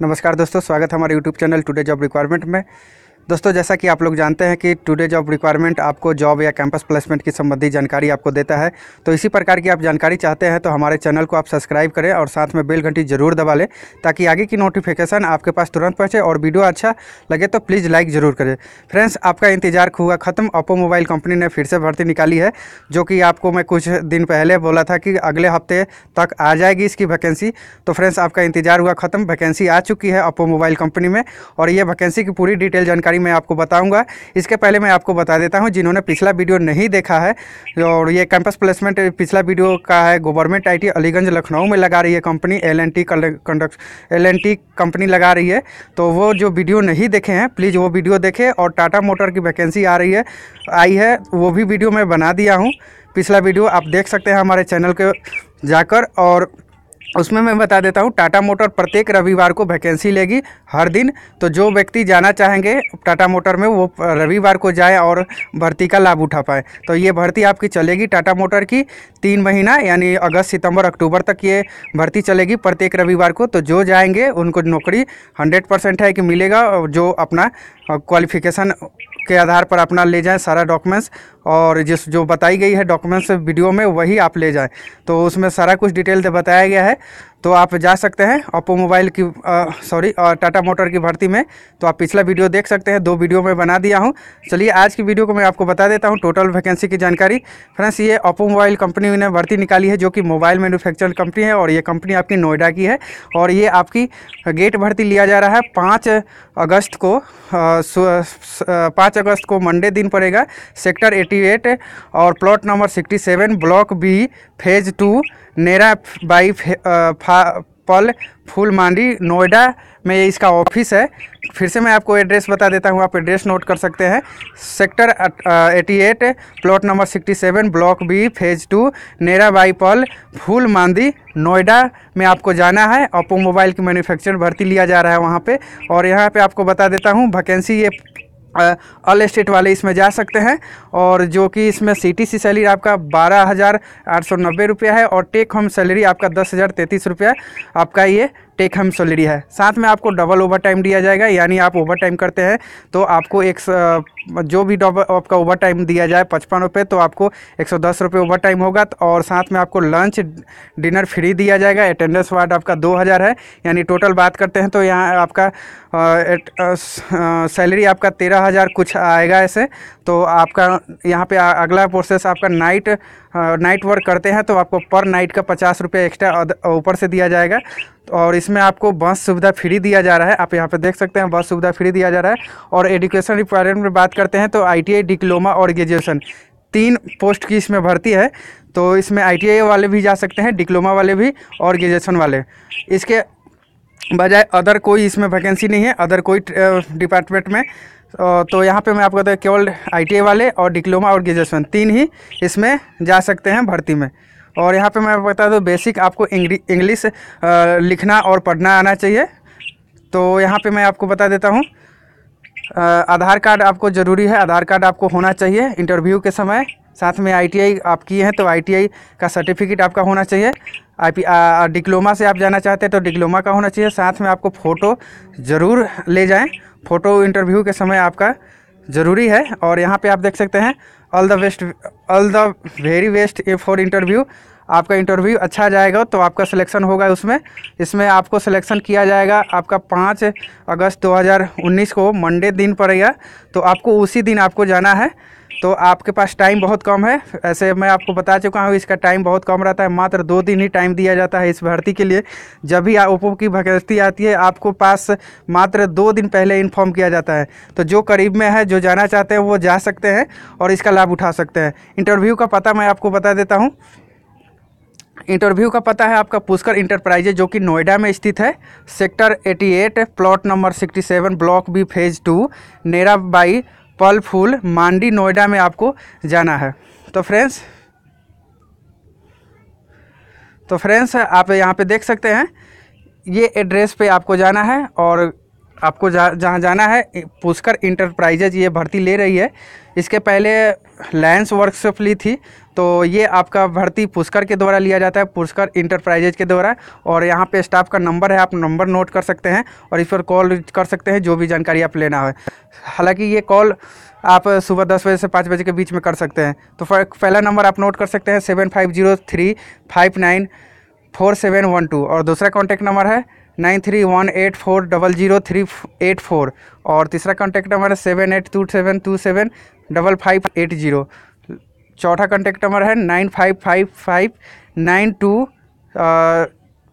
नमस्कार दोस्तों स्वागत है हमारे YouTube channel today job requirement में दोस्तों जैसा कि आप लोग जानते हैं कि टुडे जॉब रिक्वायरमेंट आपको जॉब या कैंपस प्लेसमेंट की संबंधी जानकारी आपको देता है तो इसी प्रकार की आप जानकारी चाहते हैं तो हमारे चैनल को आप सब्सक्राइब करें और साथ में बेल घंटी जरूर दबा लें ताकि आगे की नोटिफिकेशन आपके पास तुरंत पहुँचे और वीडियो अच्छा लगे तो प्लीज़ लाइक ज़रूर करें फ्रेंड्स आपका इंतजार हुआ ख़त्म ओप्पो मोबाइल कंपनी ने फिर से भर्ती निकाली है जो कि आपको मैं कुछ दिन पहले बोला था कि अगले हफ्ते तक आ जाएगी इसकी वैकेंसी तो फ्रेंड्स आपका इंतजार हुआ ख़त्म वैकेंसी आ चुकी है ओप्पो मोबाइल कंपनी में और ये वैकेंसी की पूरी डिटेल जानकारी जानकारी मैं आपको बताऊंगा इसके पहले मैं आपको बता देता हूँ जिन्होंने पिछला वीडियो नहीं देखा है और ये कैंपस प्लेसमेंट पिछला वीडियो का है गवर्नमेंट आई अलीगंज लखनऊ में लगा रही है company L N T conduct L N T company लगा रही है तो वो जो वीडियो नहीं देखे हैं प्लीज़ वो वीडियो देखें और टाटा मोटर की वैकेंसी आ रही है आई है वो भी वीडियो मैं बना दिया हूँ पिछला वीडियो आप देख सकते हैं हमारे चैनल के जाकर और उसमें मैं बता देता हूँ टाटा मोटर प्रत्येक रविवार को वैकेंसी लेगी हर दिन तो जो व्यक्ति जाना चाहेंगे टाटा मोटर में वो रविवार को जाए और भर्ती का लाभ उठा पाए तो ये भर्ती आपकी चलेगी टाटा मोटर की तीन महीना यानी अगस्त सितंबर अक्टूबर तक ये भर्ती चलेगी प्रत्येक रविवार को तो जो जाएंगे उनको नौकरी हंड्रेड परसेंट है कि मिलेगा जो अपना क्वालिफिकेशन के आधार पर अपना ले जाएँ सारा डॉक्यूमेंट्स और जिस जो बताई गई है डॉक्यूमेंट्स वीडियो में वही आप ले जाएं तो उसमें सारा कुछ डिटेल बताया गया है तो आप जा सकते हैं ओप्पो मोबाइल की सॉरी टाटा मोटर की भर्ती में तो आप पिछला वीडियो देख सकते हैं दो वीडियो में बना दिया हूँ चलिए आज की वीडियो को मैं आपको बता देता हूँ टोटल वैकेंसी की जानकारी फ्रेंड्स ये ओप्पो मोबाइल कंपनी ने भर्ती निकाली है जो कि मोबाइल मैन्युफैक्चर कंपनी है और ये कंपनी आपकी नोएडा की है और ये आपकी गेट भर्ती लिया जा रहा है पाँच अगस्त को पाँच अगस्त को मंडे दिन पड़ेगा सेक्टर एट एट और plot number sixty seven block B phase two नेरा बाई पल फूल मांडी नोएडा में इसका ऑफिस है फिर से मैं आपको एड्रेस बता देता हूँ आप एड्रेस नोट कर सकते हैं sector 88 plot number 67 block B phase two नेरा बाई पल फूल मांदी नोएडा में आपको जाना है ओप्पो मोबाइल की मैन्युफैक्चर भर्ती लिया जा रहा है वहाँ पे और यहाँ पे आपको बता देता हूँ वैकेंसी ये ऑल स्टेट वाले इसमें जा सकते हैं और जो कि इसमें सीटीसी सैलरी आपका बारह हज़ार आठ सौ नब्बे रुपया है और टेक होम सैलरी आपका दस हज़ार तैंतीस रुपया आपका ये टेक हम सैलरी है साथ में आपको डबल ओवर टाइम दिया जाएगा यानी आप ओवर टाइम करते हैं तो आपको एक जो भी डबल आपका ओवर टाइम दिया जाए पचपन रुपये तो आपको एक सौ दस रुपये ओवर टाइम होगा तो और साथ में आपको लंच डिनर फ्री दिया जाएगा अटेंडेंस वार्ड आपका दो हज़ार है यानी टोटल बात करते हैं तो यहाँ आपका सैलरी आपका तेरह हज़ार कुछ आएगा ऐसे तो आपका यहाँ पे अगला प्रोसेस आपका नाइट नाइट वर्क करते हैं तो आपको पर नाइट का पचास रुपये एक्स्ट्रा ऊपर से दिया जाएगा और इसमें आपको बस सुविधा फ्री दिया जा रहा है आप यहाँ पे देख सकते हैं बस सुविधा फ्री दिया जा रहा है और एजुकेशन रिक्वायरमेंट में बात करते हैं तो आई डिप्लोमा और ग्रेजुएशन तीन पोस्ट की इसमें भर्ती है तो इसमें आई वाले भी जा सकते हैं डिप्लोमा वाले भी और ग्रेजुएसन वाले इसके बजाय अदर कोई इसमें वैकेंसी नहीं है अदर कोई डिपार्टमेंट में तो यहाँ पे मैं आपको बताया केवल आई वाले और डिप्लोमा और ग्रेजुएशन तीन ही इसमें जा सकते हैं भर्ती में और यहाँ पे मैं बता दूँ बेसिक आपको इंग्लिश लिखना और पढ़ना आना चाहिए तो यहाँ पे मैं आपको बता देता हूँ आधार कार्ड आपको ज़रूरी है आधार कार्ड आपको होना चाहिए इंटरव्यू के समय साथ में आईटीआई आप किए हैं तो आईटीआई का सर्टिफिकेट आपका होना चाहिए आई डिप्लोमा से आप जाना चाहते हैं तो डिप्लोमा का होना चाहिए साथ में आपको फ़ोटो ज़रूर ले जाएँ फ़ोटो इंटरव्यू के समय आपका ज़रूरी है और यहाँ पे आप देख सकते हैं all the best all the very best for interview आपका इंटरव्यू अच्छा जाएगा तो आपका सिलेक्शन होगा उसमें इसमें आपको सिलेक्शन किया जाएगा आपका पाँच अगस्त 2019 को मंडे दिन पड़ेगा तो आपको उसी दिन आपको जाना है तो आपके पास टाइम बहुत कम है ऐसे मैं आपको बता चुका हूँ इसका टाइम बहुत कम रहता है मात्र दो दिन ही टाइम दिया जाता है इस भर्ती के लिए जब भी ओप्पो की भर्ती आती है आपको पास मात्र दो दिन पहले इन्फॉर्म किया जाता है तो जो करीब में है जो जाना चाहते हैं वो जा सकते हैं और इसका लाभ उठा सकते हैं इंटरव्यू का पता मैं आपको बता देता हूँ इंटरव्यू का पता है आपका पुष्कर इंटरप्राइजेज जो कि नोएडा में स्थित है sector 88 plot number 67 block B phase two नेरा बाई पल फूल मांडी नोएडा में आपको जाना है तो फ्रेंड्स तो फ्रेंड्स आप यहाँ पे देख सकते हैं ये एड्रेस पे आपको जाना है और आपको जहाँ जा, जाना है पुष्कर इंटरप्राइजेज ये भर्ती ले रही है इसके पहले लैंस वर्कशॉप ली थी तो ये आपका भर्ती पुष्कर के द्वारा लिया जाता है पुष्कर इंटरप्राइजेज के द्वारा और यहाँ पे स्टाफ का नंबर है आप नंबर नोट कर सकते हैं और इस पर कॉल कर सकते हैं जो भी जानकारी आप लेना हो हालांकि ये कॉल आप सुबह दस बजे से पाँच बजे के बीच में कर सकते हैं तो पहला नंबर आप नोट कर सकते हैं seven five zero three five nine four seven one two और दूसरा कॉन्टैक्ट नंबर है nine three one eight four double zero three eight four और तीसरा कॉन्टैक्ट नंबर है seven eight two seven two seven double five eight zero चौथा contact number है nine five five five nine two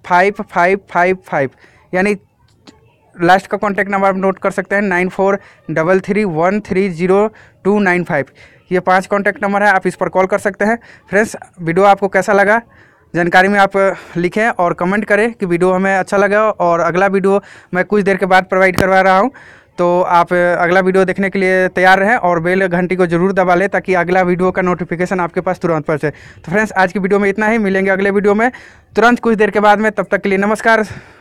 five five five five यानी last का contact number आप नोट कर सकते हैं nine four double three one three zero two nine five ये पांच कॉन्टैक्ट नंबर है आप इस पर कॉल कर सकते हैं फ्रेंड्स वीडियो आपको कैसा लगा जानकारी में आप लिखें और कमेंट करें कि वीडियो हमें अच्छा लगा और अगला वीडियो मैं कुछ देर के बाद प्रोवाइड करवा रहा हूँ तो आप अगला वीडियो देखने के लिए तैयार रहें और बेल घंटी को जरूर दबा लें ताकि अगला वीडियो का नोटिफिकेशन आपके पास तुरंत पहुँचे तो फ्रेंड्स आज की वीडियो में इतना ही मिलेंगे अगले वीडियो में तुरंत कुछ देर के बाद में तब तक के लिए नमस्कार